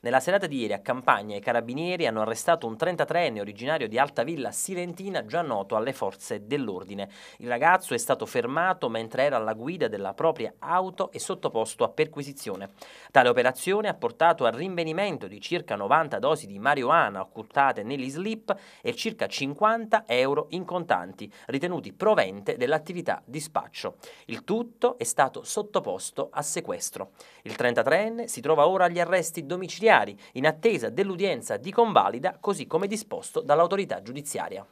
Nella serata di ieri a Campagna i carabinieri hanno arrestato un 33enne originario di Altavilla Silentina già noto alle forze dell'ordine. Il ragazzo è stato fermato mentre era alla guida della propria auto e sottoposto a perquisizione. Tale operazione ha portato al rinvenimento di circa 90 dosi di marijuana occultate negli slip e circa 50 euro in contanti, ritenuti provente dell'attività di spaccio. Il tutto è stato sottoposto a sequestro. Il 33enne si trova ora agli arresti domiciliari domiciliari in attesa dell'udienza di convalida così come disposto dall'autorità giudiziaria.